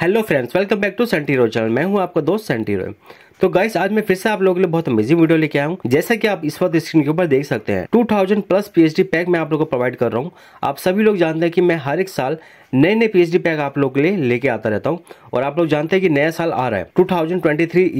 hello friends welcome back to Senti channel मैं हूं आपका दोस्त सेंटी तो गाइस आज मैं फिर से आप लोगों के लिए बहुत अमेजिंग वीडियो लेके आया हूँ जैसा कि आप इस वक्त स्क्रीन के ऊपर देख सकते हैं 2000 प्लस पीएचडी पैक मैं आप लोगों को प्रोवाइड कर रहा हूँ आप सभी लोग जानते हैं कि मैं हर एक साल नए नए पीएचडी पैक आप लोगों के लिए लेके आता रहता हूँ और आप लोग जानते हैं कि नया साल आ रहा है टू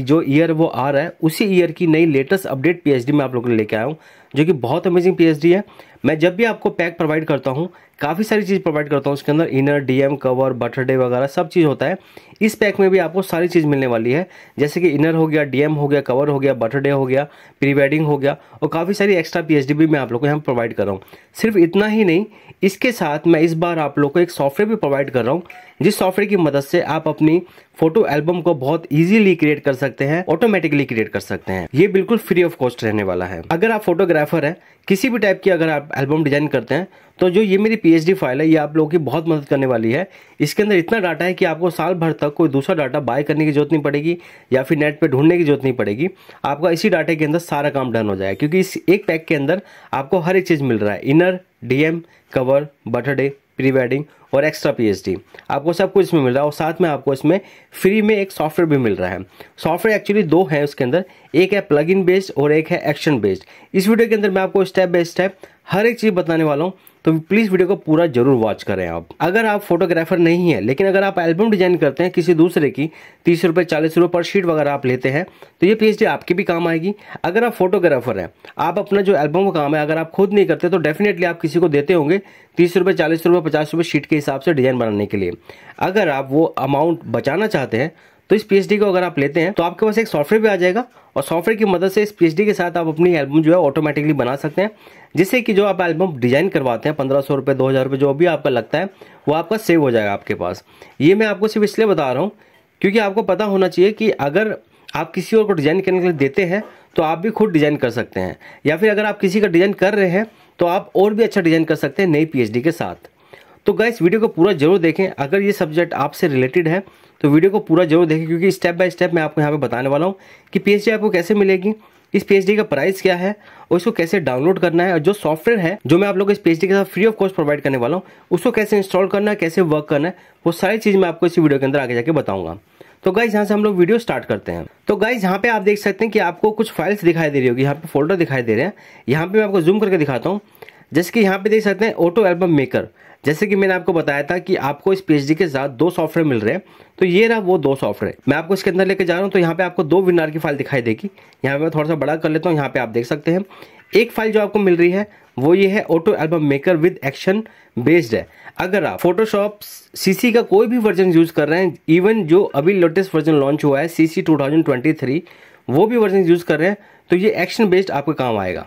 जो ईयर वो आ रहा है उसी ईयर की नई लेटेस्ट अपडेट पीएचडी मैं आप लोग के लिए लेके आया हूँ जो कि बहुत अमेजिंग पीएचडी है मैं जब भी आपको पैक प्रोवाइड करता हूँ काफ़ी सारी चीज़ प्रोवाइड करता हूँ उसके अंदर इनर डीएम कवर बर्थडे वगैरह सब चीज़ होता है इस पैक में भी आपको सारी चीज़ मिलने वाली है जैसे कि इनर हो गया डीएम हो गया कवर हो गया बर्थडे हो गया प्री वेडिंग हो गया और काफ़ी सारी एक्स्ट्रा पीएचडी भी मैं आप लोग को यहाँ प्रोवाइड कर रहा हूँ सिर्फ इतना ही नहीं इसके साथ मैं इस बार आप लोग को एक सॉफ्टवेयर भी प्रोवाइड कर रहा हूँ जिस सॉफ्टवेयर की मदद से आप अपनी फोटो एल्बम को बहुत इजीली क्रिएट कर सकते हैं ऑटोमेटिकली क्रिएट कर सकते हैं ये बिल्कुल फ्री ऑफ कॉस्ट रहने वाला है अगर आप फोटोग्राफर है किसी भी टाइप की अगर आप एल्बम डिजाइन करते हैं तो जो ये मेरी पीएचडी फाइल है ये आप लोगों की बहुत मदद करने वाली है इसके अंदर इतना डाटा है कि आपको साल भर तक कोई दूसरा डाटा बाय करने की जरूरत नहीं पड़ेगी या फिर नेट पर ढूंढने की जरूरत नहीं पड़ेगी आपका इसी डाटा के अंदर सारा काम डन हो जाएगा क्योंकि इस एक पैक के अंदर आपको हर एक चीज़ मिल रहा है inner DM cover birthday pre wedding और एक्स्ट्रा पीएचडी आपको सब कुछ इसमें मिल रहा है और साथ में आपको इसमें फ्री में एक सॉफ्टवेयर भी मिल रहा है सॉफ्टवेयर एक्चुअली दो हैं उसके अंदर एक है प्लगइन बेस्ड और एक है एक्शन बेस्ड इस वीडियो के अंदर मैं आपको स्टेप बाय स्टेप हर एक चीज़ बताने वाला हूँ तो प्लीज़ वीडियो को पूरा जरूर वॉच करें आप अगर आप फोटोग्राफर नहीं है लेकिन अगर आप एल्बम डिजाइन करते हैं किसी दूसरे की तीस रुपए चालीस रुपये पर शीट वगैरह आप लेते हैं तो ये पी आपकी भी काम आएगी अगर आप फोटोग्राफर हैं आप अपना जो एल्बम का काम है अगर आप खुद नहीं करते तो डेफिनेटली आप किसी को देते होंगे तीस रुपए चालीस रुपये पचास रुपये शीट के हिसाब से डिजाइन बनाने के लिए अगर आप वो अमाउंट बचाना चाहते हैं तो इस पीएचडी को अगर आप लेते हैं तो आपके पास एक सॉफ्टवेयर भी आ जाएगा और सॉफ्टवेयर की मदद से इस पी के साथ आप अपनी एल्बम जो है ऑटोमेटिकली बना सकते हैं जिससे कि जो आप एल्बम डिजाइन करवाते हैं पंद्रह सौ रुपये दो हज़ार रुपये जो भी आपका लगता है वो आपका सेव हो जाएगा आपके पास ये मैं आपको सिर्फ इसलिए बता रहा हूँ क्योंकि आपको पता होना चाहिए कि अगर आप किसी और को डिज़ाइन करने के लिए देते हैं तो आप भी खुद डिज़ाइन कर सकते हैं या फिर अगर आप किसी का डिज़ाइन कर रहे हैं तो आप और भी अच्छा डिज़ाइन कर सकते हैं नई पी के साथ तो गाइस वीडियो को पूरा जरूर देखें अगर ये सब्जेक्ट आपसे रिलेटेड है तो वीडियो को पूरा जरूर देखें क्योंकि स्टेप बाय स्टेप मैं आपको यहाँ पे बताने वाला हूँ कि पीएचडी आपको कैसे मिलेगी इस पीएचडी का प्राइस क्या है और इसको कैसे डाउनलोड करना है और जो सॉफ्टवेयर है जो मैं आप लोग इस पीएचडी के साथ फ्री ऑफ कॉस्ट प्रोवाइड करने वाला हूँ उसको कैसे इंस्टॉल करना है कैसे वर्क करना है वो सारी चीज़ मैं आपको इस वीडियो के अंदर आगे जाके बताऊंगा तो गाइज यहाँ से हम लोग वीडियो स्टार्ट करते हैं तो गाइज यहाँ पे आप देख सकते हैं कि आपको कुछ फाइल्स दिखाई दे रही होगी यहाँ पे फोल्डर दिखाई दे रहे हैं यहाँ पे मैं आपको जूम करके दिखाता हूँ जैसे कि यहाँ पे देख सकते हैं ऑटो एल्बम मेकर जैसे कि मैंने आपको बताया था कि आपको इस पीएचडी के साथ दो सॉफ्टवेयर मिल रहे हैं तो ये रहा वो दो सॉफ्टवेयर मैं आपको इसके अंदर लेके जा रहा हूँ तो यहाँ पे आपको दो विनार की फाइल दिखाई देगी यहाँ पे मैं थोड़ा सा बड़ा कर लेता हूँ यहाँ पे आप देख सकते हैं एक फाइल जो आपको मिल रही है वो ये है auto album maker with action based है अगर आप फोटोशॉप सीसी का कोई भी वर्जन यूज कर रहे हैं इवन जो अभी लेटेस्ट वर्जन लॉन्च हुआ है सीसी 2023 वो भी वर्जन यूज कर रहे हैं तो ये एक्शन बेस्ड आपका काम आएगा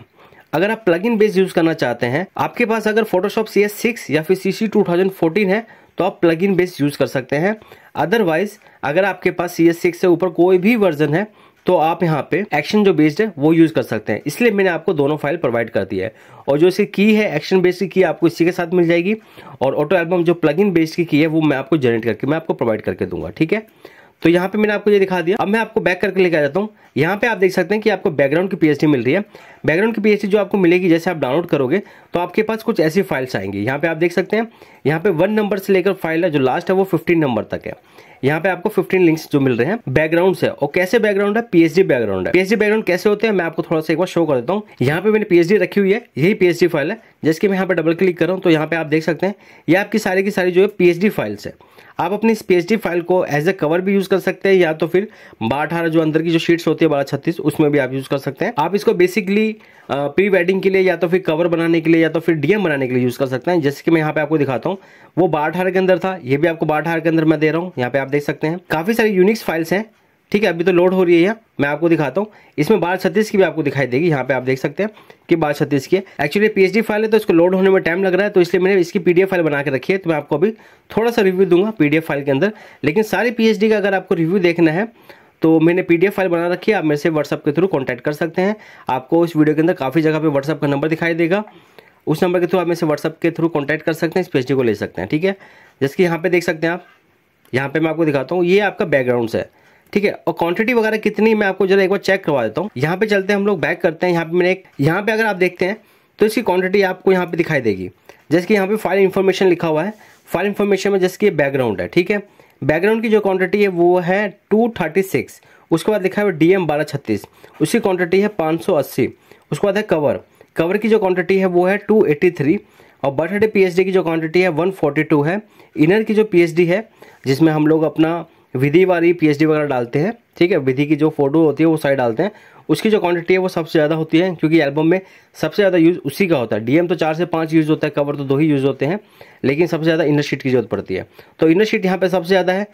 अगर आप प्लग इन बेस यूज करना चाहते हैं आपके पास अगर फोटोशॉप सी एस सिक्स या फिर C C two thousand fourteen है तो आप प्लग इन बेस यूज कर सकते हैं अदरवाइज अगर आपके पास सी एस सिक्स से ऊपर कोई भी वर्जन है तो आप यहाँ पे एक्शन जो बेस्ड है वो यूज कर सकते हैं इसलिए मैंने आपको दोनों फाइल प्रोवाइड कर दी है और जो इसकी की है एक्शन बेस्ड की, आपको इसी के साथ मिल जाएगी और ऑटो एल्बम जो प्लग इन बेस्ड की है वो मैं आपको जनरेट करके मैं आपको प्रोवाइड करके दूंगा ठीक है तो यहाँ पे मैंने आपको ये दिखा दिया अब मैं आपको बैक करके लेके आ जाता हूँ यहाँ पे आप देख सकते हैं कि आपको बैकग्राउंड की पीएचडी मिल रही है बैकग्राउंड की पीएचडी जो आपको मिलेगी जैसे आप डाउनलोड करोगे तो आपके पास कुछ ऐसी फाइल्स आएंगी यहाँ पे आप देख सकते हैं यहाँ पे वन नंबर से लेकर फाइल है जो लास्ट है वो फिफ्टीन नंबर तक है यहाँ पे आपको 15 लिंक्स जो मिल रहे हैं बैकग्राउंड है और कैसे बैकग्राउंड है पीएचडी बैकग्राउंड है पीएचडी बैकग्राउंड कैसे होते हैं मैं आपको थोड़ा सा एक बार शो कर देता हूँ यहाँ पे मैंने पीएचडी रखी हुई है यही पीएचडी फाइल है कि मैं यहाँ पे डबल क्लिक कर रहा हूँ तो यहाँ पे आप देख सकते हैं ये आपकी सारी की सारी जो है पीएचडी फाइल्स है आप अपनी इस पी फाइल को एज ए कवर भी यूज कर सकते हैं या तो फिर बारह अठारह जो अंदर की जो शीट्स होती है बारह छत्तीस उसमें भी आप यूज कर सकते हैं आप इसको बेसिकली प्री वेडिंग के लिए या तो फिर कवर बनाने के लिए या तो फिर डीएम बनाने के लिए यूज कर सकते हैं जैसे कि मैं यहाँ पे आपको दिखाता हूँ वो बारह अठारह के अंदर था ये भी आपको बारह अठारह के अंदर मैं दे रहा हूँ यहाँ पे आप देख सकते हैं काफी सारी यूनिक्स फाइल्स हैं ठीक है अभी तो लोड हो रही है मैं आपको दिखाता हूँ इसमें बारह छत्तीस की भी आपको दिखाई देगी यहाँ पे आप देख सकते हैं कि बारह छत्तीस की एक्चुअली पीएचडी फाइल है तो इसको लोड होने में टाइम लग रहा है तो इसलिए मैंने इसकी पीडीएफ फाइल बना के रखी है तो मैं आपको अभी थोड़ा सा रिव्यू दूंगा पीडीएफ फाइल के अंदर लेकिन सारी पीएचडी का अगर आपको रिव्यू देखना है तो मैंने पीडीएफ फाइल बना रखी है आप मेरे से व्हाट्सअप के थ्रू कॉन्टैक्ट कर सकते हैं आपको उस वीडियो के अंदर काफ़ी जगह पर व्हाट्सअप का नंबर दिखाई देगा उस नंबर के थ्रू आप मेरे से व्हाट्सअप के थ्रू कॉन्टैक्ट कर सकते हैं इस पी को ले सकते हैं ठीक है जैसे कि यहाँ पे देख सकते हैं आप यहाँ पे मैं आपको दिखाता हूँ ये आपका बैकग्राउंड है ठीक है और क्वांटिटी वगैरह कितनी मैं आपको जरा एक बार चेक करवा देता हूँ यहाँ पे चलते हैं हम लोग बैक करते हैं यहाँ पे मैंने एक यहाँ पे अगर आप देखते हैं तो इसकी क्वांटिटी आपको यहाँ पे दिखाई देगी जैसे कि यहाँ पे फाइल इन्फॉर्मेशन लिखा हुआ है फाइल इन्फॉर्मेशन में जैसे कि बैकग्राउंड है ठीक है बैकग्राउंड की जो क्वांटिटी है वो है टू थर्टी सिक्स उसके बाद लिखा है डी एम बारह छत्तीस उसकी क्वान्टिटी है पाँच सौ अस्सी उसके बाद है कवर कवर की जो क्वान्टिटी है वो है टू थ्री और बर्थडे पी एच डी की जो क्वान्टिटी है वन फोर्टी टू है इनर की जो पी एच डी है जिसमें हम लोग अपना विधि वाली पीएचडी वगैरह डालते हैं ठीक है विधि की जो फोटो होती है वो सारी डालते हैं उसकी जो क्वांटिटी है वो सबसे ज़्यादा होती है क्योंकि एल्बम में सबसे ज़्यादा यूज़ उसी का होता है डीएम तो चार से पाँच यूज़ होता है कवर तो दो ही यूज़ होते हैं लेकिन सबसे ज़्यादा इनर शीट की जरूरत पड़ती है तो इनर शीट यहाँ पर सबसे ज़्यादा है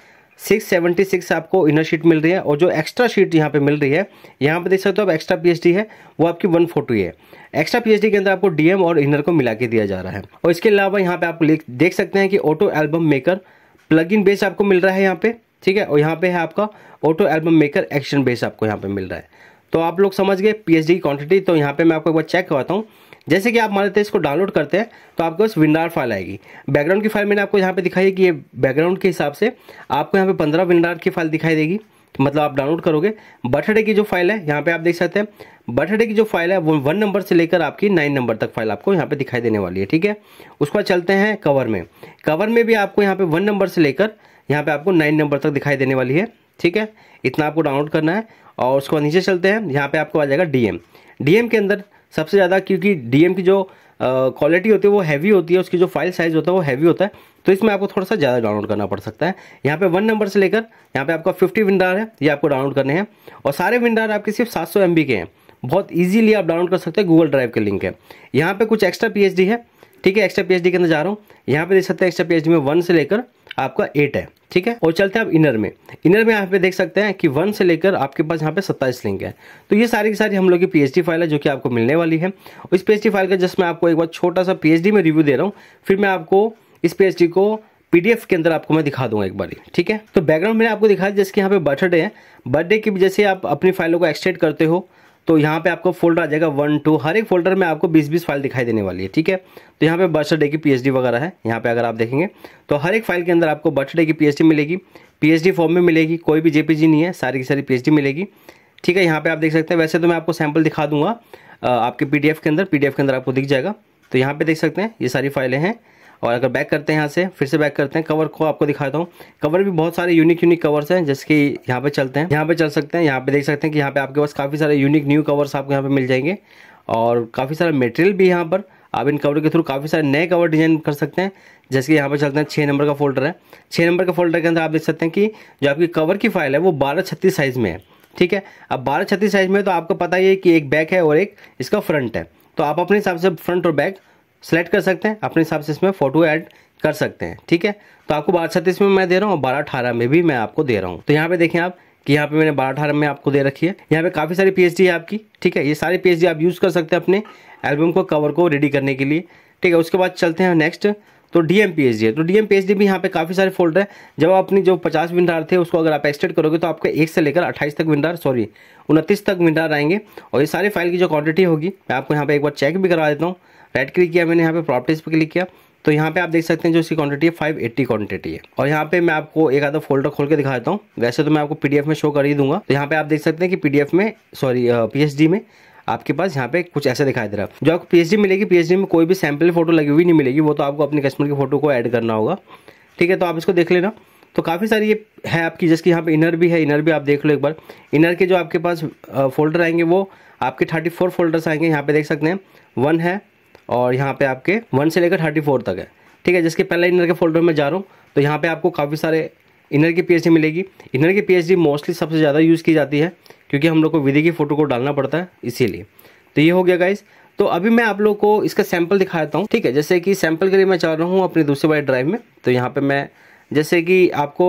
सिक्स सेवेंटी सिक्स आपको इनर शीट मिल रही है और जो एक्स्ट्रा शीट यहाँ पे मिल रही है यहाँ पे देख सकते हो आप एक्स्ट्रा पीएचडी है वो आपकी वन फोर्टी है एक्स्ट्रा पीएचडी के अंदर आपको डीएम और इनर को मिला के दिया जा रहा है और इसके अलावा यहाँ पे आप देख सकते हैं कि auto album maker plug in base आपको मिल रहा है यहाँ पे ठीक है और यहाँ पे है आपका auto album maker action base आपको यहाँ पे मिल रहा है तो आप लोग समझ गए पीएचडी की क्वांटिटी तो यहाँ पे मैं आपको एक बार चेक करवाता हूँ जैसे कि आप मान लेते हैं इसको डाउनलोड करते हैं तो आपके पास विंडार फाइल आएगी बैकग्राउंड की फाइल मैंने आपको यहाँ पे दिखाई है कि ये बैकग्राउंड के हिसाब से आपको यहाँ पे पंद्रह विंडार की फाइल दिखाई देगी मतलब आप डाउनलोड करोगे बर्थडे की जो फाइल है यहाँ पे आप देख सकते हैं बर्थडे की जो फाइल है वो वन नंबर से लेकर आपकी नाइन नंबर तक फाइल आपको यहाँ पे दिखाई देने वाली है ठीक है उसके बाद चलते हैं कवर में कवर में भी आपको यहाँ पे वन नंबर से लेकर यहाँ पे आपको नाइन नंबर तक दिखाई देने वाली है ठीक है इतना आपको डाउनलोड करना है और उसके बाद नीचे चलते हैं यहाँ पे आपको आ जाएगा डीएम डीएम के अंदर सबसे ज़्यादा क्योंकि डीएम की जो क्वालिटी होती है वो हैवी होती है उसकी जो फाइल साइज़ होता है वो हैवी होता है तो इसमें आपको थोड़ा सा ज़्यादा डाउनलोड करना पड़ सकता है यहाँ पे वन नंबर से लेकर यहाँ पे आपका फिफ्टी विंडार है ये आपको डाउनलोड करने हैं और सारे विंडार आपके सिर्फ सात सौ के हैं बहुत ईजीली आप डाउनलोड कर सकते हैं गूगल ड्राइव के लिंक है यहाँ पर कुछ एक्स्ट्रा पी है ठीक है एक्स्ट्रा पी के अंदर जा रहा हूँ यहाँ पर देख सकते हैं एक्स्ट्रा पी में वन से लेकर आपका एट है ठीक है और चलते हैं आप इनर में इनर में यहाँ पे देख सकते हैं कि वन से लेकर आपके पास यहाँ पे सत्ताईस लिंक है तो ये सारी की सारी हम लोग की पीएचडी फाइल है जो कि आपको मिलने वाली है इस पीएचडी फाइल का जस्ट मैं आपको एक बार छोटा सा पीएचडी में रिव्यू दे रहा हूँ फिर मैं आपको इस पीएचडी को पीडीएफ के अंदर आपको मैं दिखा दूंगा एक बार ठीक है तो बैकग्राउंड मैंने आपको दिखा दिया जैसे कि यहाँ पे बर्थडे है बर्थडे की वजह से आप अपनी फाइलों को एक्सटेंड करते हो तो यहाँ पे आपको फोल्डर आ जाएगा वन टू हर एक फोल्डर में आपको बीस बीस फाइल दिखाई देने वाली है ठीक है तो यहाँ पे बर्थडे की पीएचडी वगैरह है यहाँ पे अगर आप देखेंगे तो हर एक फाइल के अंदर आपको बर्थडे की पीएचडी मिलेगी पीएचडी फॉर्म में मिलेगी कोई भी जेपीजी नहीं है सारी की सारी पी मिलेगी ठीक है यहाँ पर आप देख सकते हैं वैसे तो मैं आपको सैम्पल दिखा दूंगा आपके पी के अंदर पी के अंदर आपको दिख जाएगा तो यहाँ पे देख सकते हैं ये सारी फाइलें हैं और अगर बैक करते हैं यहाँ से फिर से बैक करते हैं कवर को आपको दिखाता हूँ कवर भी बहुत सारे यूनिक यूनिक कवर्स हैं जैसे कि यहाँ पे चलते हैं यहाँ पे चल सकते हैं यहाँ पे देख सकते हैं कि यहाँ पे आपके पास काफ़ी सारे यूनिक न्यू कवर्स आपको यहाँ पे मिल जाएंगे और काफ़ी सारा मेटेरियल भी यहाँ पर आप इन कवर के थ्रू काफ़ी सारे नए कवर डिजाइन कर सकते हैं जैसे कि यहाँ पर चलते हैं छः नंबर का फोल्डर है छः नंबर के फोल्डर के अंदर आप देख सकते हैं कि जो आपकी कवर की फाइल है वो बारह छत्तीस साइज़ में है ठीक है अब बारह छत्तीस साइज़ में तो आपको पता ही है कि एक बैक है और एक इसका फ्रंट है तो आप अपने हिसाब से फ्रंट और बैक सेलेक्ट कर सकते हैं अपने हिसाब से इसमें फोटो ऐड कर सकते हैं ठीक है तो आपको बारह छत्तीस में मैं दे रहा हूँ बारह अठारह में भी मैं आपको दे रहा हूँ तो यहाँ पे देखें आप कि यहाँ पे मैंने बारह अठारह में आपको दे रखी है यहाँ पे काफ़ी सारी पीएचडी है आपकी ठीक है ये सारी पीएचडी आप यूज़ कर सकते हैं अपने एल्बम को कवर को रेडी करने के लिए ठीक है उसके बाद चलते हैं नेक्स्ट तो D M P H D है तो D M P H D भी यहाँ पे काफ़ी सारे फोल्डर है जब आप अपनी जो पचास विंडार थे उसको अगर आप एक्सटेंड करोगे तो आपके एक से लेकर अट्ठाईस तक विंडार सॉरी उनतीस तक विंडार आएंगे और ये सारी फाइल की जो क्वान्टिटी होगी मैं आपको यहाँ पे एक बार चेक भी करवा देता हूँ राइट क्लिक किया मैंने यहाँ पे प्रॉपर्टीज़ पर क्लिक किया तो यहाँ पे आप देख सकते हैं जो इसकी क्वांटिटी है 580 क्वांटिटी है और यहाँ पे मैं आपको एक आधा फोल्डर खोल के दिखा देता हूँ वैसे तो मैं आपको पीडीएफ में शो कर ही दूंगा तो यहाँ पे आप देख सकते हैं कि पीडीएफ में सॉरी पीएचडी में आपके पास यहाँ पे कुछ ऐसा दिखाई दे रहा है जो आपको पीएचडी मिलेगी पीएचडी में कोई भी सैम्पल फोटो लगी हुई नहीं मिलेगी वो तो आपको अपने कस्टमर की फोटो को ऐड करना होगा ठीक है तो आप इसको देख लेना तो काफ़ी सारी ये है आपकी जैसे कि यहाँ पे इनर भी है इनर भी आप देख लो एक बार इनर के जो आपके पास फोल्डर आएंगे वो आपके थर्टी फोर फोल्डर्स आएंगे यहाँ पे देख सकते हैं वन है और यहाँ पे आपके वन से लेकर थर्टी फोर तक है ठीक है जिसके पहले इनर के फोल्डर में जा रहा हूँ तो यहाँ पे आपको काफ़ी सारे इनर की पी मिलेगी इनर की पी मोस्टली सबसे ज़्यादा यूज़ की जाती है क्योंकि हम लोग को विधि की फ़ोटो को डालना पड़ता है इसीलिए तो ये हो गया गाइज तो अभी मैं आप लोग को इसका सैंपल दिखाता हूँ ठीक है जैसे कि सैंपल के लिए मैं चाह रहा हूँ अपने दूसरे वाले ड्राइव में तो यहाँ पर मैं जैसे कि आपको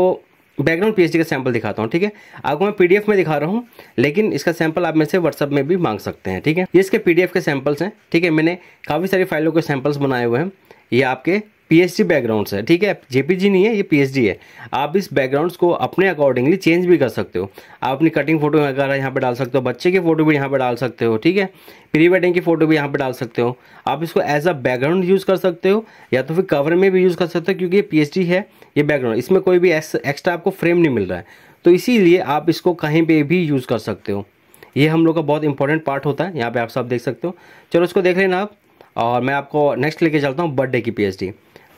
बैकग्राउंड पीएचडी का सैंपल दिखाता हूँ ठीक है आपको मैं पीडीएफ में दिखा रहा हूँ लेकिन इसका सैंपल आप मेरे से व्हाट्सअप में भी मांग सकते हैं ठीक है ये इसके पीडीएफ के सैंपल्स हैं ठीक है मैंने काफ़ी सारी फाइलों के सैंपल्स बनाए हुए हैं ये आपके पीएचडी बैकग्राउंड्स है ठीक है जेपीजी नहीं है ये पीएचडी है आप इस बैकग्राउंड्स को अपने अकॉर्डिंगली चेंज भी कर सकते हो आप अपनी कटिंग फोटो वगैरह यहाँ पर डाल सकते हो बच्चे की फोटो भी यहाँ पर डाल सकते हो ठीक है प्री वेडिंग की फोटो भी यहाँ पर डाल सकते हो आप इसको एज अ बैकग्राउंड यूज़ कर सकते हो या तो फिर कवर में भी यूज़ कर सकते हो क्योंकि ये पी है ये बैकग्राउंड इसमें कोई भी एक्स्ट्रा आपको फ्रेम नहीं मिल रहा है तो इसीलिए आप इसको कहीं पर भी यूज़ कर सकते हो ये हम लोग का बहुत इंपॉर्टेंट पार्ट होता है यहाँ पे आप सब देख सकते हो चलो इसको देख लेना आप और मैं आपको नेक्स्ट लेके चलता हूँ बर्थडे की पीएचडी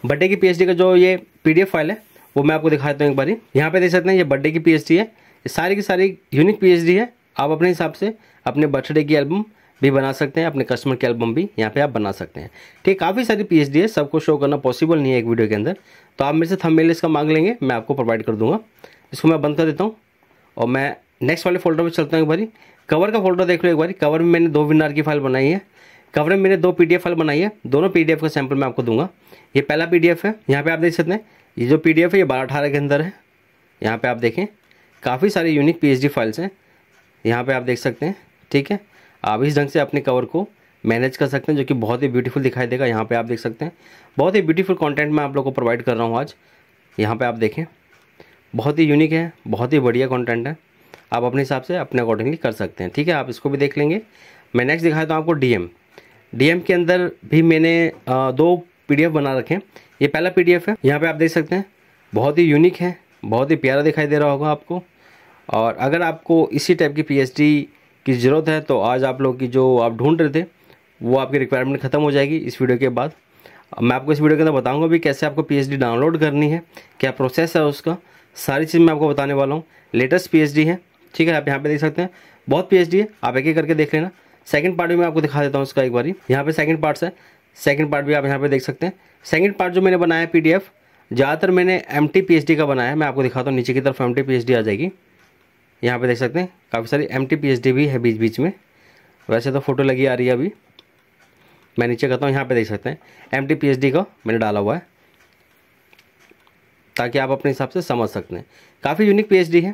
बर्थडे की पीएचडी का जो ये पीडीएफ फाइल है वो मैं आपको दिखा देता हूँ एक बार यहाँ पे देख सकते हैं ये बर्थडे की पीएचडी है ये सारी की सारी यूनिक पीएचडी है आप अपने हिसाब से अपने बर्थडे की एल्बम भी बना सकते हैं अपने कस्टमर की एल्बम भी यहाँ पे आप बना सकते हैं ठीक काफ़ी सारी पीएचडी है सबको शो करना पॉसिबल नहीं है एक वीडियो के अंदर तो आप मेरे से थंबनेल इसका मांग लेंगे मैं आपको प्रोवाइड कर दूंगा इसको मैं बंद कर देता हूँ और मैं नेक्स्ट वाले फोल्डर में चलता हूँ एक बारी कवर का फोल्डर देख लो एक बार कवर में मैंने दो विनार की फाइल बनाई है कवर में मैंने दो पीडीएफ फाइल बनाई है दोनों पीडीएफ का सैंपल मैं आपको दूंगा ये पहला पीडीएफ है यहाँ पे आप देख सकते हैं ये जो पीडीएफ है ये बारह अठारह के अंदर है यहाँ पे आप देखें काफ़ी सारी यूनिक पीएचडी फाइल्स हैं यहाँ पे आप देख सकते हैं ठीक है आप इस ढंग से अपने कवर को मैनेज कर सकते हैं जो कि बहुत ही ब्यूटीफुल दिखाई देगा यहाँ पे आप देख सकते हैं बहुत ही ब्यूटीफुल कंटेंट मैं आप लोग को प्रोवाइड कर रहा हूँ आज यहाँ पे आप देखें बहुत ही यूनिक है बहुत ही बढ़िया कंटेंट है आप अपने हिसाब से अपने अकॉर्डिंगली कर सकते हैं ठीक है आप इसको भी देख लेंगे मैं नेक्स्ट दिखाया था आपको डीएम डीएम के अंदर भी मैंने दो पीडीएफ बना रखे हैं ये पहला पीडीएफ है यहाँ पे आप देख सकते हैं बहुत ही यूनिक है बहुत ही प्यारा दिखाई दे रहा होगा आपको और अगर आपको इसी टाइप की पीएचडी की ज़रूरत है तो आज आप लोग की जो आप ढूंढ रहे थे वो आपकी रिक्वायरमेंट ख़त्म हो जाएगी इस वीडियो के बाद मैं आपको इस वीडियो के अंदर बताऊंगा भी कैसे आपको पी डाउनलोड करनी है क्या प्रोसेस है उसका सारी चीज़ मैं आपको बताने वाला हूँ लेटेस्ट पी है ठीक है आप यहाँ पर देख सकते हैं बहुत पी है आप एक एक करके देख लेना सेकंड पार्ट भी मैं आपको दिखा देता हूँ उसका एक बार यहाँ पे सेकंड पार्ट्स है सेकंड पार्ट भी आप यहाँ पे देख सकते हैं सेकंड पार्ट जो मैंने बनाया पी ज़्यादातर मैंने एम टी का बनाया है मैं आपको दिखाता हूँ नीचे की तरफ एम टी आ जाएगी यहाँ पर देख सकते हैं काफ़ी सारी एम टी भी है बीच बीच में वैसे तो फोटो लगी आ रही है अभी मैं नीचे करता हूँ यहाँ पर देख सकते हैं एम टी का मैंने डाला हुआ है ताकि आप अपने हिसाब से समझ सकते हैं काफ़ी यूनिक पी है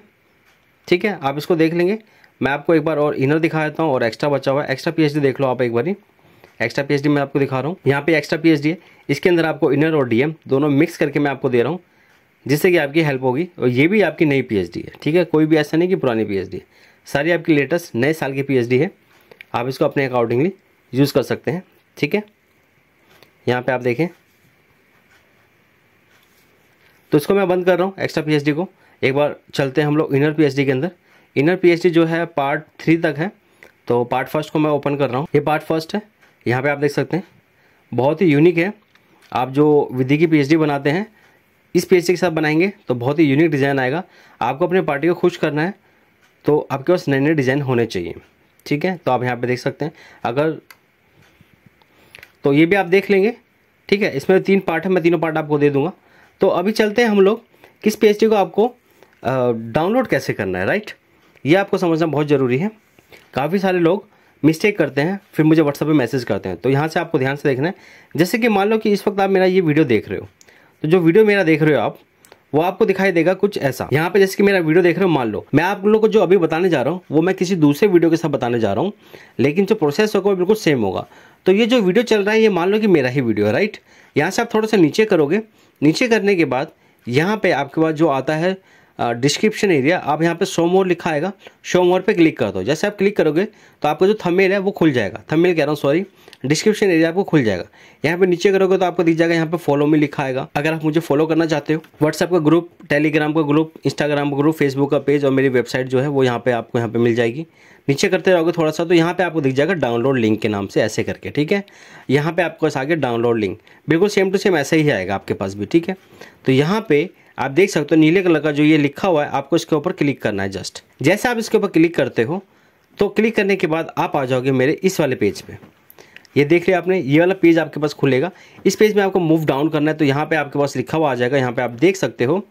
ठीक है आप इसको देख लेंगे मैं आपको एक बार और इनर दिखा देता हूँ और एक्स्ट्रा बचा हुआ है एक्स्ट्रा पीएचडी देख लो आप एक बार एक्स्ट्रा पीएचडी मैं आपको दिखा रहा हूँ यहाँ पे एक्स्ट्रा पीएचडी है इसके अंदर आपको इनर और डीएम दोनों मिक्स करके मैं आपको दे रहा हूँ जिससे कि आपकी हेल्प होगी और ये भी आपकी नई पी है ठीक है कोई भी ऐसा नहीं कि पुरानी पीएचडी है सारी आपकी लेटेस्ट नए साल की पी है आप इसको अपने अकॉर्डिंगली यूज़ कर सकते हैं ठीक है यहाँ पे आप देखें तो इसको मैं बंद कर रहा हूँ एक्स्ट्रा पी को एक बार चलते हैं हम लोग इनर पी के अंदर इनर पीएचडी जो है पार्ट थ्री तक है तो पार्ट फर्स्ट को मैं ओपन कर रहा हूँ ये पार्ट फर्स्ट है यहाँ पे आप देख सकते हैं बहुत ही यूनिक है आप जो विधि की पीएचडी बनाते हैं इस पीएचडी के साथ बनाएंगे तो बहुत ही यूनिक डिज़ाइन आएगा आपको अपने पार्टी को खुश करना है तो आपके पास नए नए डिज़ाइन होने चाहिए ठीक है तो आप यहाँ पर देख सकते हैं अगर तो ये भी आप देख लेंगे ठीक है इसमें तीन पार्ट है मैं तीनों पार्ट आपको दे दूँगा तो अभी चलते हैं हम लोग किस पी को आपको डाउनलोड कैसे करना है राइट ये आपको समझना बहुत ज़रूरी है काफ़ी सारे लोग मिस्टेक करते हैं फिर मुझे व्हाट्सअप पे मैसेज करते हैं तो यहाँ से आपको ध्यान से देखना है जैसे कि मान लो कि इस वक्त आप मेरा ये वीडियो देख रहे हो तो जो वीडियो मेरा देख रहे हो आप वो आपको दिखाई देगा कुछ ऐसा यहाँ पे जैसे कि मेरा वीडियो देख रहे हो मान लो मैं आप लोगों को जो अभी बताने जा रहा हूँ वो मैं किसी दूसरे वीडियो के साथ बताने जा रहा हूँ लेकिन जो प्रोसेस होगा वो बिल्कुल सेम होगा तो ये जो वीडियो चल रहा है ये मान लो कि मेरा ही वीडियो है राइट यहाँ से आप थोड़ा सा नीचे करोगे नीचे करने के बाद यहाँ पर आपके पास जो आता है डिस्क्रिप्शन एरिया आप यहाँ पे शो मोर लिखा आएगा शो मोर पे क्लिक कर दो जैसे आप क्लिक करोगे तो आपका जो थंबनेल है वो खुल जाएगा थंबनेल कह रहा हूँ सॉरी डिस्क्रिप्शन एरिया आपको खुल जाएगा यहाँ पे नीचे करोगे तो आपको दिख जाएगा यहाँ पे फॉलो में लिखा आएगा अगर आप मुझे फॉलो करना चाहते हो व्हाट्सएप का ग्रुप टेलीग्राम का ग्रुप इंस्टाग्राम का ग्रुप फेसबुक का पेज और मेरी वेबसाइट जो है वो यहाँ पे आपको यहाँ पे मिल जाएगी नीचे करते रहोगे थोड़ा सा तो यहाँ पे आपको दिख जाएगा डाउनलोड लिंक के नाम से ऐसे करके ठीक है यहाँ पे आपको आगे डाउनलोड लिंक बिल्कुल सेम टू सेम ऐसा ही आएगा आपके पास भी ठीक है तो यहाँ पे आप देख सकते हो नीले कलर का जो ये लिखा हुआ है आपको इसके ऊपर क्लिक करना है जस्ट जैसे आप इसके ऊपर क्लिक करते हो तो क्लिक करने के बाद आप आ जाओगे मेरे इस वाले पेज पे ये देख लिया आपने ये वाला पेज आपके पास खुलेगा इस पेज में आपको मूव डाउन करना है तो यहाँ पे आपके पास लिखा हुआ आ जाएगा यहाँ पे आप देख सकते हो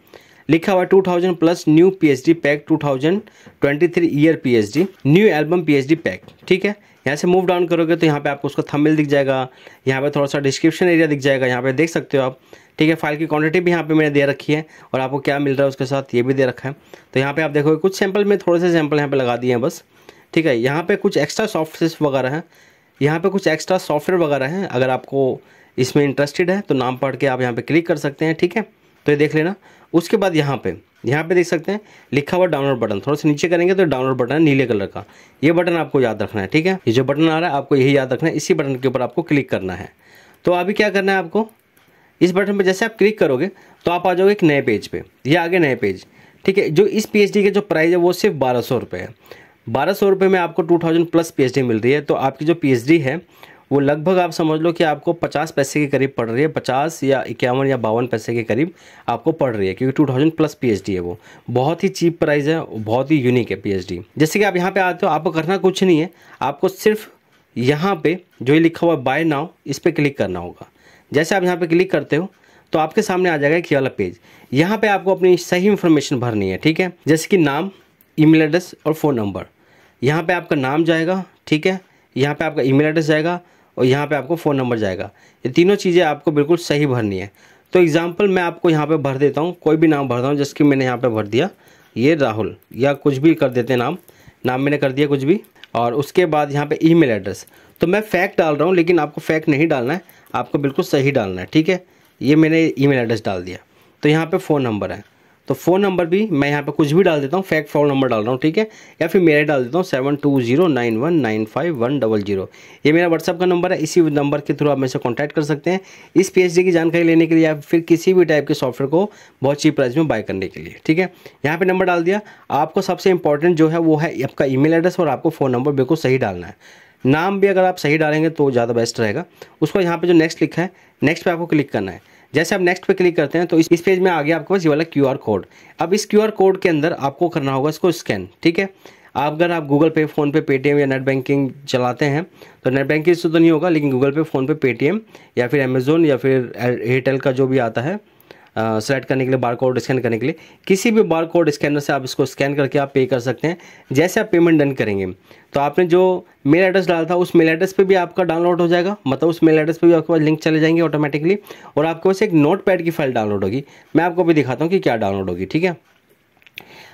लिखा हुआ two thousand plus new P H D pack two thousand twenty three year P H D new album P H D pack ठीक है यहाँ से मूव डाउन करोगे तो यहाँ पे आपको उसका थंबनेल दिख जाएगा यहाँ पे थोड़ा सा डिस्क्रिप्शन एरिया दिख जाएगा यहाँ पे देख सकते हो आप ठीक है फाइल की क्वांटिटी भी यहाँ पे मैंने दे रखी है और आपको क्या मिल रहा है उसके साथ ये भी दे रखा है तो यहाँ पे आप देखोगे कुछ सैंपल में थोड़े से सैंपल यहाँ पे लगा दिए हैं बस ठीक है यहाँ पे कुछ एक्स्ट्रा सॉफ्टवेयर वगैरह हैं यहाँ पे कुछ एक्स्ट्रा सॉफ्टवेयर वगैरह हैं अगर आपको इसमें इंटरेस्टेड है तो नाम पढ़ के आप यहाँ पर क्लिक कर सकते हैं ठीक है तो ये देख लेना उसके बाद यहाँ पर यहाँ पर देख सकते हैं लिखा हुआ डाउनलोड बटन थोड़ा सा नीचे करेंगे तो डाउनलोड बटन है नीले कलर का ये बटन आपको याद रखना है ठीक है ये जो बटन आ रहा है आपको यही याद रखना है इसी बटन के ऊपर आपको क्लिक करना है तो अभी क्या करना है आपको इस बटन पर जैसे आप क्लिक करोगे तो आप आ जाओगे एक नए पेज पे ये आगे नए पेज ठीक है जो इस पी के जो प्राइस है वो सिर्फ बारह सौ रुपये है बारह सौ रुपये में आपको टू थाउजेंड प्लस पी मिल रही है तो आपकी जो पी है वो लगभग आप समझ लो कि आपको पचास पैसे के करीब पड़ रही है पचास या इक्यावन या बावन पैसे के करीब आपको पड़ रही है क्योंकि टू थाउजेंड प्लस पी है वो बहुत ही चीप प्राइस है बहुत ही यूनिक है पी जैसे कि आप यहाँ पर आते हो आपको करना कुछ नहीं है आपको सिर्फ यहाँ पे जो ये लिखा हुआ बाय नाउ इस पर क्लिक करना होगा जैसे आप यहाँ पे क्लिक करते हो तो आपके सामने आ जाएगा एक वाला पेज यहाँ पे आपको अपनी सही इन्फॉर्मेशन भरनी है ठीक है जैसे कि नाम ईमेल एड्रेस और फ़ोन नंबर यहाँ पे आपका नाम जाएगा ठीक है यहाँ पे आपका ईमेल एड्रेस जाएगा और यहाँ पे आपको फ़ोन नंबर जाएगा ये तीनों चीज़ें आपको बिल्कुल सही भरनी है तो एग्ज़ाम्पल मैं आपको यहाँ पर भर देता हूँ कोई भी नाम भरता हूँ जैसे कि मैंने यहाँ पर भर दिया ये राहुल या कुछ भी कर देते हैं नाम नाम मैंने कर दिया कुछ भी और उसके बाद यहाँ पर ई एड्रेस तो मैं फैक्ट डाल रहा हूँ लेकिन आपको फैक्ट नहीं डालना है आपको बिल्कुल सही डालना है ठीक है ये मैंने ईमेल एड्रेस डाल दिया तो यहाँ पे फ़ोन नंबर है तो फ़ोन नंबर भी मैं यहाँ पे कुछ भी डाल देता हूँ फैक्ट फ़ोन नंबर डाल रहा हूँ ठीक है या फिर मेरा डाल देता हूँ seven two zero nine one nine five one double zero ये मेरा व्हाट्सअप का नंबर है इसी नंबर के थ्रू आप मेरे से कॉन्टैक्ट कर सकते हैं इस पी की जानकारी लेने के लिए या फिर किसी भी टाइप के सॉफ्टवेयर को बहुत चीप प्राइस में बाय करने के लिए ठीक है यहाँ पर नंबर डाल दिया आपको सबसे इंपॉर्टेंट जो है वो है आपका ई एड्रेस और आपको फ़ोन नंबर बिल्कुल सही डालना है नाम भी अगर आप सही डालेंगे तो ज़्यादा बेस्ट रहेगा उसको यहाँ पे जो नेक्स्ट लिखा है नेक्स्ट पे आपको क्लिक करना है जैसे आप नेक्स्ट पे क्लिक करते हैं तो इस इस पेज में आ गया आपके पास ये वाला क्यू कोड अब इस क्यू कोड के अंदर आपको करना होगा इसको स्कैन ठीक है आप अगर आप गूगल पे फ़ोनपे पेटीएम या नेट बैंकिंग चलाते हैं तो नेट बैंकिंग से तो नहीं होगा लेकिन गूगल पे फ़ोनपे पेटीएम या फिर अमेज़ोन या फिर एयरटेल का जो भी आता है सेलेक्ट करने के लिए बार कोड स्कैन करने के लिए किसी भी बार कोड स्कैनर से आप इसको स्कैन करके आप पे कर सकते हैं जैसे आप पेमेंट डन करेंगे तो आपने जो मेल एड्रेस डाला था उस मेल एड्रेस पे भी आपका डाउनलोड हो जाएगा मतलब उस मेल एड्रेस पे भी आपके पास लिंक चले जाएंगे ऑटोमेटिकली और आपके पास एक नोट पैड की फाइल डाउनलोड होगी मैं आपको भी दिखाता हूँ कि क्या डाउनलोड होगी ठीक है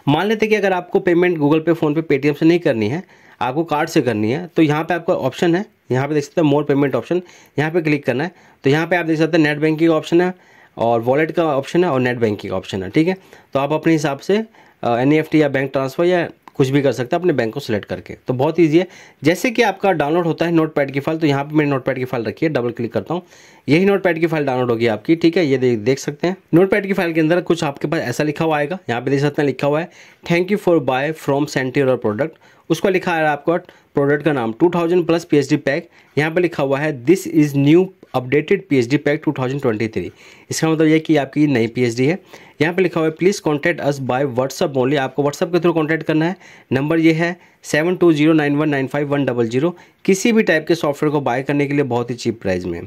मान लेते कि अगर आपको payment Google Pay PhonePe Paytm से नहीं करनी है आपको कार्ड से करनी है तो यहाँ पे आपका ऑप्शन है यहाँ पे देख सकते हैं मोर पेमेंट ऑप्शन यहाँ पे क्लिक करना है तो यहाँ पे आप देख सकते हैं नेट बैंकिंग ऑप्शन है और वॉलेट का ऑप्शन है और नेट बैंकिंग का ऑप्शन है ठीक है तो आप अपने हिसाब से एन e या बैंक ट्रांसफ़र या कुछ भी कर सकते हैं अपने बैंक को सिलेक्ट करके तो बहुत ईजी है जैसे कि आपका डाउनलोड होता है नोट पैड की फाइल तो यहाँ पे मैंने नोट पैड की फाइल रखी है डबल क्लिक करता हूँ यही नोट पैड की फाइल डाउनलोड होगी आपकी ठीक है ये दे, देख सकते हैं नोट पैड की फाइल के अंदर कुछ आपके पास ऐसा लिखा हुआ आएगा यहाँ पे देख सकते हैं लिखा हुआ है thank you for buy from और प्रोडक्ट उसको लिखा है आपका प्रोडक्ट का नाम 2000 प्लस पीएचडी पैक यहाँ पर लिखा हुआ है this is new updated PhD pack 2023 इसका मतलब यह कि आपकी नई पीएचडी है यहाँ पर लिखा हुआ है please contact us by WhatsApp only आपको व्हाट्सअप के थ्रू कॉन्टैक्ट करना है नंबर ये है seven two zero nine one nine five one double zero किसी भी टाइप के सॉफ्टवेयर को बाय करने के लिए बहुत ही चीप प्राइस में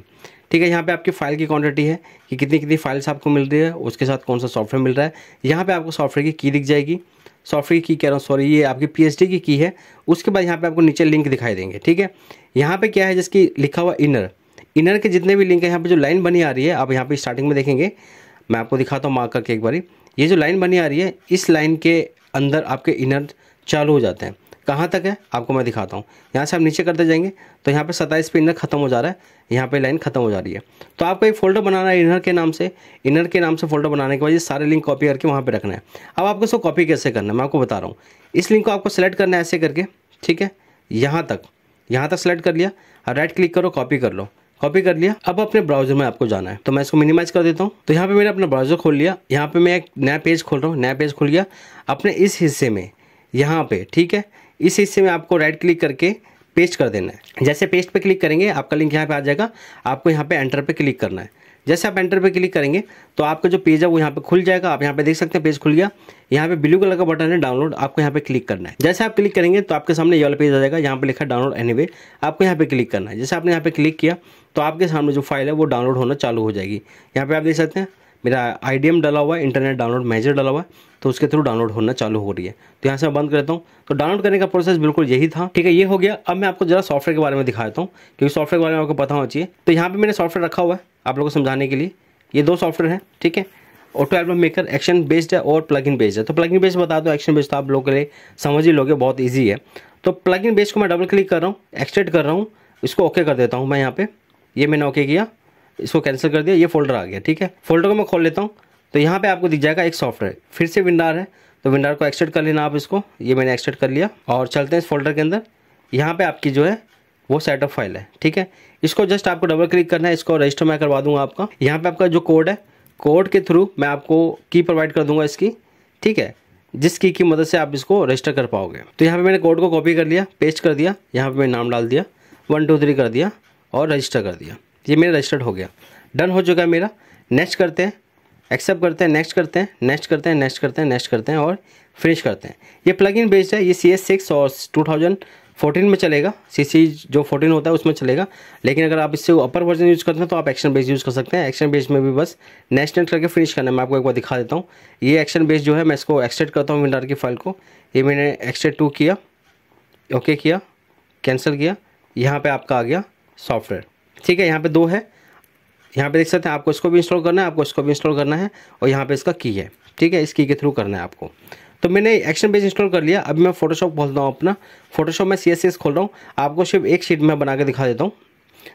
ठीक है यहाँ पे आपकी फाइल की क्वांटिटी है कि कितनी कितनी फाइल्स आपको मिल रही है उसके साथ कौन सा सॉफ्टवेयर मिल रहा है यहाँ पे आपको सॉफ्टवेयर की की दिख जाएगी सॉफ्टवेयर की कह रहा हूँ सॉरी ये आपकी पीएचडी की की है उसके बाद यहाँ पे आपको नीचे लिंक दिखाई देंगे ठीक है यहाँ पे क्या है जिसकी लिखा हुआ इनर इनर के जितने भी लिंक है यहाँ पे जो लाइन बनी आ रही है आप यहाँ पे स्टार्टिंग में देखेंगे मैं आपको दिखाता हूँ मार्क करके एक बार ये जो लाइन बनी आ रही है इस लाइन के अंदर आपके इनर चालू हो जाते हैं कहाँ तक है आपको मैं दिखाता हूँ यहाँ से आप नीचे करते जाएंगे तो यहाँ पे सत्ताईस पे इनर खत्म हो जा रहा है यहाँ पे लाइन खत्म हो जा रही है तो आपको एक फोल्डर बनाना है इनर के नाम से इनर के नाम से फोल्डर बनाने के बाद ये सारे लिंक कॉपी करके वहाँ पे रखना है अब आपको इसको कॉपी कैसे करना है मैं आपको बता रहा हूँ इस लिंक को आपको सेलेक्ट करना है ऐसे करके ठीक है यहाँ तक यहाँ तक सेलेक्ट कर लिया और राइट क्लिक करो कॉपी कर लो कॉपी कर लिया अब अपने ब्राउजर में आपको जाना है तो मैं इसको मिनिमाइज कर देता हूँ तो यहाँ पे मैंने अपना ब्राउजर खोल लिया यहाँ पे मैं एक नया पेज खोल रहा हूँ नया पेज खोल गया अपने इस हिस्से में यहाँ पे ठीक है इस हिस्से में आपको राइट क्लिक करके पेस्ट कर देना है जैसे पेस्ट पे क्लिक करेंगे आपका लिंक यहाँ पे आ जाएगा आपको यहाँ पे एंटर पे क्लिक करना है जैसे आप एंटर पे क्लिक करेंगे तो आपका जो पेज है वो यहाँ पे खुल जाएगा आप यहाँ पे देख सकते हैं पेज खुल गया यहाँ पे ब्लू कलर का बटन है डाउनलोड आपको यहाँ पे क्लिक करना है जैसे आप क्लिक करेंगे तो आपके सामने ये वाला पेज आ जाएगा यहाँ पे लिखा डाउनलोड वे आपको यहाँ पे क्लिक करना है जैसे आपने यहाँ पे क्लिक किया तो आपके सामने जो फाइल है वो डाउनलोड होना चालू हो जाएगी यहाँ पे आप देख सकते हैं मेरा आई डाला हुआ है इंटरनेट डाउनलोड मेजर डाला हुआ है तो उसके थ्रू डाउनलोड होना चालू हो रही है तो यहाँ से मैं बंद करता हूँ तो डाउनलोड करने का प्रोसेस बिल्कुल यही था ठीक है ये हो गया अब मैं आपको जरा सॉफ्टवेयर के बारे में दिखा देता हूँ क्योंकि सॉफ्टवेयर के बारे में आपको पता होना चाहिए तो यहाँ पर मैंने सॉफ्टवेयर रखा हुआ है आप लोग को समझाने के लिए ये दो सॉफ्टवेयर है ठीक है auto album maker action based है और प्लग इन बेस्ड है तो प्लग इन बेस्ड बता दो एक्शन बेस्ड तो आप लोगों के लिए समझ ही लोगे बहुत ईजी है तो प्लग इन बेस्ड को मैं डबल क्लिक कर रहा हूँ एक्सटेट कर रहा हूँ इसको ओके कर देता हूँ मैं यहाँ पे ये मैंने ओके किया इसको कैंसिल कर दिया ये फोल्डर आ गया ठीक है फोल्डर को मैं खोल लेता हूँ तो यहाँ पे आपको दिख जाएगा एक सॉफ्टवेयर फिर से विंडार है तो विंडार को एक्सट्रेट कर लेना आप इसको ये मैंने एक्सट्रेट कर लिया और चलते हैं इस फोल्डर के अंदर यहाँ पर आपकी जो है वो सेट ऑफ फाइल है ठीक है इसको जस्ट आपको डबल क्लिक करना है इसको रजिस्टर मैं करवा दूंगा आपका यहाँ पे आपका जो कोड है कोड के थ्रू मैं आपको की प्रोवाइड कर दूंगा इसकी ठीक है जिस की की मदद से आप इसको रजिस्टर कर पाओगे तो यहाँ पे मैंने कोड को कॉपी कर लिया पेस्ट कर दिया यहाँ पे मैंने नाम डाल दिया वन टू थ्री कर दिया और रजिस्टर कर दिया ये मेरा रजिस्टर्ड हो गया डन हो चुका है मेरा नेक्स्ट करते हैं एक्सेप्ट करते हैं नेक्स्ट करते हैं नेक्स्ट करते हैं नेक्स्ट करते हैं नेक्स्ट करते हैं और फिनिश करते हैं ये प्लग इन बेस्ड है ये सी एस सिक्स और टू थाउजेंड फोर्टीन में चलेगा सी सी जो फोर्टीन होता है उसमें चलेगा लेकिन अगर आप इससे अपर वर्जन यूज़ करते हैं तो आप एक्शन बेस यूज़ कर सकते हैं एक्शन बेस में भी बस नेक्स्ट नेट करके फिनिश करना है मैं आपको एक बार दिखा देता हूँ ये एक्शन बेस जो है मैं इसको एक्सटेट करता हूँ विंडार की फाइल को ये मैंने एक्सटेट टू किया ओके किया कैंसिल किया यहाँ पर आपका आ गया सॉफ्टवेयर ठीक है यहाँ पे दो है यहाँ पे देख सकते हैं आपको इसको भी इंस्टॉल करना है आपको इसको भी इंस्टॉल करना है और यहाँ पे इसका की है ठीक है इस की के थ्रू करना है आपको तो मैंने एक्शन बेस इंस्टॉल कर लिया अभी मैं फोटोशॉप खोलता हूँ अपना फोटोशॉप में सी खोल रहा हूँ आपको सिर्फ एक शीट में बना के दिखा देता हूँ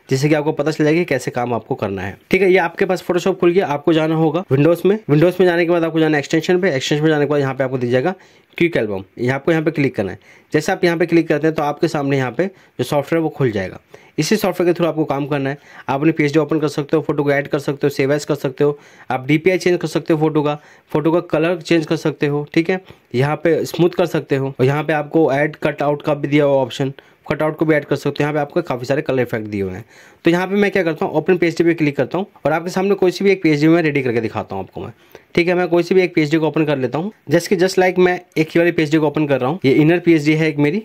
जिससे कि आपको पता चलेगा कि कैसे काम आपको करना है ठीक है ये आपके पास फोटोशॉप खुल गया आपको जाना होगा विंडोज में विंडोज में जाने के बाद आपको जाना एक्सटेंशन पे एक्सटेंशन में जाने के बाद यहाँ पे आपको दी जाएगा क्यूक एल्बम यहाँ आपको यहाँ पे क्लिक करना है जैसे आप यहाँ पे क्लिक करते हैं तो आपके सामने यहाँ पे जो सॉफ्टवेयर वो खुल जाएगा इसी सॉफ्टवेयर के थ्रू आपको काम करना है आप अपनी पेज ओपन कर सकते हो फोटो को ऐड कर सकते हो सेवाइस कर सकते हो आप डी चेंज कर सकते हो फोटो का फोटो का कलर चेंज कर सकते हो ठीक है यहाँ पे स्मूथ कर सकते हो और यहाँ पे आपको ऐड कट आउट का भी दिया हुआ ऑप्शन कटआउट को भी ऐड कर सकते हो यहाँ पे आपको काफ़ी सारे कलर इफेक्ट दिए हुए हैं तो यहाँ पे मैं क्या करता हूँ ओपन पेज डी पे क्लिक करता हूँ और आपके सामने कोई सी भी एक पेज डी में रेडी करके दिखाता हूँ आपको मैं ठीक है मैं कोई सी भी एक पेज को ओपन कर लेता हूँ जैसे कि जस्ट लाइक मैं एक ही वाली पेज को ओपन कर रहा हूँ ये इनर पेज है एक मेरी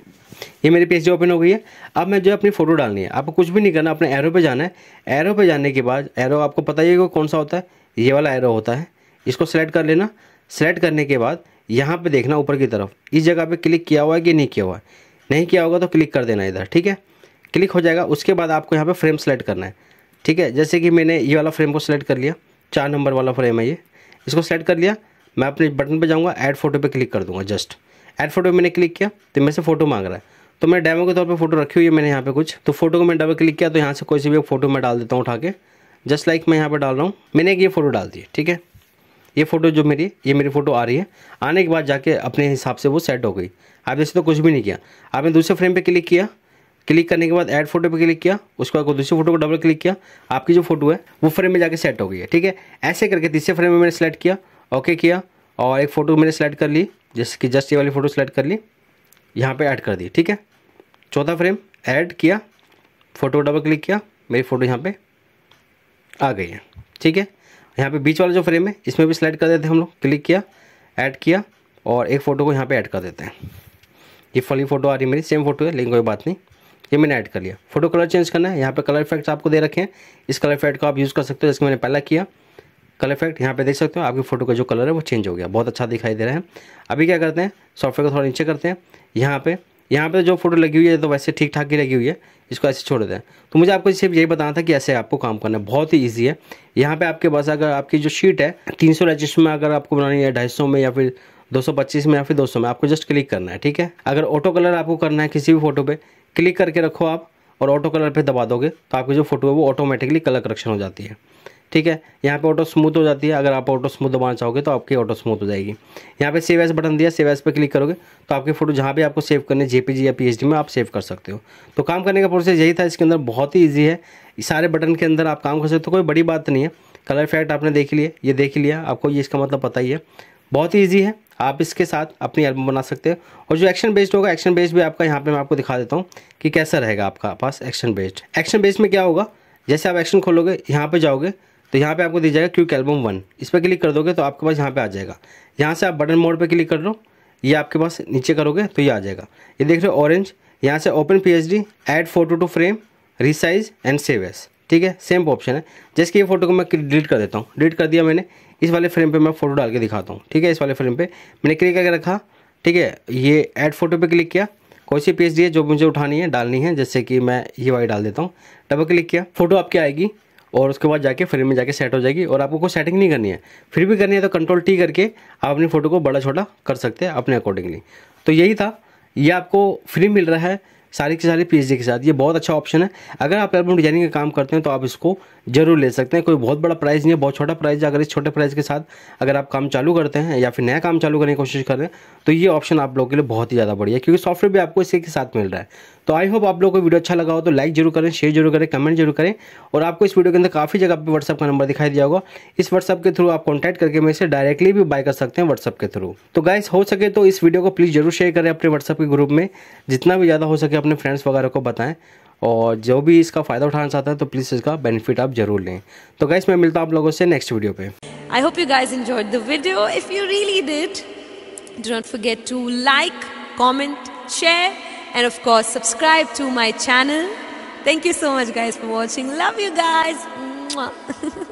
ये मेरी पेज ओपन हो गई है अब मैं जो है अपनी फोटो डालनी है आपको कुछ भी नहीं करना अपने एरो पे जाना है एरो पे जाने के बाद एरो आपको पता ही है कौन सा होता है ये वाला एरो होता है इसको सेलेक्ट कर लेना सेलेक्ट करने के बाद यहाँ पे देखना ऊपर की तरफ इस जगह पे क्लिक किया हुआ है कि नहीं किया हुआ है नहीं किया होगा तो क्लिक कर देना इधर ठीक है क्लिक हो जाएगा उसके बाद आपको यहाँ पर फ्रेम सेलेक्ट करना है ठीक है जैसे कि मैंने ये वाला फ्रेम को सिलेक्ट कर लिया चार नंबर वाला फ्रेम है ये इसको सेलेक्ट कर लिया मैं अपने बटन पर जाऊँगा एड फोटो पर क्लिक कर दूँगा जस्ट एड फोटो पर मैंने क्लिक किया तो मेरे से फोटो मांग रहा है तो मैं डेमो के तौर पर फोटो रखी हुई है मैंने यहाँ पे कुछ तो फोटो को मैं डबल क्लिक किया तो यहाँ से कोई सी भी एक फोटो मैं डाल देता हूँ उठा के जस्ट लाइक मैं यहाँ पर डाल रहा हूँ मैंने एक ये फोटो डाल दी ठीक है ये फ़ोटो जो मेरी ये मेरी फ़ोटो आ रही है आने के बाद जाके अपने हिसाब से वो सेट हो गई आप जैसे तो कुछ भी नहीं किया आपने दूसरे फ्रेम पर क्लिक किया क्लिक करने के बाद ऐड फोटो पे क्लिक किया उसके बाद दूसरी फोटो को डबल क्लिक किया आपकी जो फोटो है वो फ्रेम में जाके सेट हो गई है ठीक है ऐसे करके तीसरे फ्रेम में मैंने सेलेक्ट किया ओके किया और एक फ़ोटो मैंने सेलेक्ट कर ली जैसे कि जस्ट ये वाली फ़ोटो सेलेक्ट कर ली यहाँ पर ऐड कर दी ठीक है चौथा फ्रेम ऐड किया फ़ोटो डबल क्लिक किया मेरी फ़ोटो यहाँ पर आ गई है ठीक है यहाँ पे बीच वाला जो फ्रेम है इसमें भी सिलेक्ट कर देते हैं हम लोग क्लिक किया ऐड किया और एक फ़ोटो को यहाँ पे ऐड कर देते हैं ये फली फ़ोटो आ रही है मेरी सेम फोटो है लेकिन कोई बात नहीं ये मैंने ऐड कर लिया फोटो कलर चेंज करना है यहाँ पे कलर इफेक्ट्स आपको दे रखे हैं इस कलर इफेक्ट को आप यूज़ कर सकते हो जैसे मैंने पहला किया कलर इफेक्ट यहाँ पे देख सकते हो आपकी फोटो का जो कलर है वो चेंज हो गया बहुत अच्छा दिखाई दे रहा है अभी क्या करते हैं सॉफ्टवेयर को थोड़ा नीचे करते हैं यहाँ पर यहाँ पे जो फोटो लगी हुई है तो वैसे ठीक ठाक ही लगी हुई है इसको ऐसे छोड़ दें तो मुझे आपको सिर्फ यही बताना था कि ऐसे आपको काम करना है बहुत ही ईजी है यहाँ पे आपके पास अगर आपकी जो शीट है तीन सौ में अगर आपको बनानी है ढाई में या फिर 225 में या फिर 200 में आपको जस्ट क्लिक करना है ठीक है अगर ऑटो कलर आपको करना है किसी भी फोटो पर क्लिक करके रखो आप और ऑटो कलर पर दबा दोगे तो आपकी जो फोटो है वो ऑटोमेटिकली कलर करेक्शन हो जाती है ठीक है यहाँ पे ऑटो स्मूथ हो जाती है अगर आप ऑटो स्मूथ दबाना चाहोगे तो आपकी ऑटो स्मूथ हो जाएगी यहाँ पे सेव एस बटन दिया सेव एस पे क्लिक करोगे तो आपकी फोटो जहाँ भी आपको सेव करनी है जेपीजी या पीएचडी में आप सेव कर सकते हो तो काम करने का प्रोसेस यही था इसके अंदर बहुत ही ईजी है सारे बटन के अंदर आप काम कर सकते हो कोई बड़ी बात नहीं है कलर फैक्ट आपने देख लिया ये देख लिया आपको ये इसका मतलब पता ही है बहुत ही ईजी है आप इसके साथ अपनी एल्बम बना सकते हो और जो एक्शन बेस्ड होगा एक्शन बेस्ड भी आपका यहाँ पे मैं आपको दिखा देता हूँ कि कैसा रहेगा आपका पास एक्शन बेस्ड एक्शन बेस्ड में क्या होगा जैसे आप एक्शन खोलोगे यहाँ पे जाओगे तो यहाँ पे आपको दी जाएगा क्यूक एल्बम वन इस पर क्लिक कर दोगे तो आपके पास यहाँ पे आ जाएगा यहाँ से आप बटन मोड पर क्लिक कर लो ये आपके पास नीचे करोगे तो ये आ जाएगा ये देख रहे हो ऑरेंज यहाँ से open P H D add photo to frame resize and save as ठीक है सेम ऑप्शन है जैसे कि ये फोटो को मैं डिलीट कर देता हूँ डिलीट कर दिया मैंने इस वाले फ्रेम पर मैं फोटो डाल के दिखाता हूँ ठीक है इस वाले फ्रेम पर मैंने क्लिक करके रखा ठीक है ये एड फोटो पर क्लिक किया कोई सी पेज डी है जो मुझे उठानी है डालनी है जैसे कि मैं ये वाई डाल देता हूँ डबल क्लिक किया फोटो आपकी आएगी और उसके बाद जाके फ्रेम में जाके सेट हो जाएगी और आपको कोई सेटिंग नहीं करनी है फिर भी करनी है तो कंट्रोल टी करके आप अपनी फ़ोटो को बड़ा छोटा कर सकते हैं अपने अकॉर्डिंगली तो यही था ये आपको फ्री मिल रहा है सारी की सारी पी के साथ ये बहुत अच्छा ऑप्शन है अगर आप एल्बम डिजाइनिंग का काम करते हैं तो आप इसको जरूर ले सकते हैं कोई बहुत बड़ा प्राइस नहीं है बहुत छोटा प्राइस है अगर इस छोटे प्राइस के साथ अगर आप काम चालू करते हैं या फिर नया काम चालू करने की कोशिश कर रहे हैं तो ये ऑप्शन आप लोगों के लिए बहुत ही ज़्यादा बढ़िया क्योंकि सॉफ्टवेयर भी आपको इसी के साथ मिल रहा है तो आई होप आप लोगों को वीडियो अच्छा लगा हो तो लाइक जरूर करें शेयर जरूर करें कमेंट जरूर करें और आपको इस वीडियो के अंदर काफ़ी जगह पर व्हाट्सअप का नंबर दिखाई दिया होगा इस व्हाट्सअप के थ्रू आप कॉन्टैक्ट करके मेरे से डायरेक्टली भी बाय कर सकते हैं व्हाट्सअप के थ्रू तो गाइस हो सके तो इस वीडियो को प्लीज़ जरूर शेयर करें अपने व्हाट्सअप के ग्रुप में जितना भी ज़्यादा हो सके अपने फ्रेंड्स वगैरह को बताएं और जो भी इसका फ़ायदा उठाना चाहता है तो प्लीज़ इसका बेनिफिट आप जरूर लें तो गाइस मैं मिलता हूं आप लोगों से नेक्स्ट वीडियो पे I hope you guys enjoyed the video if you really did do not forget to like comment share and of course subscribe to my channel thank you so much guys for watching love you guys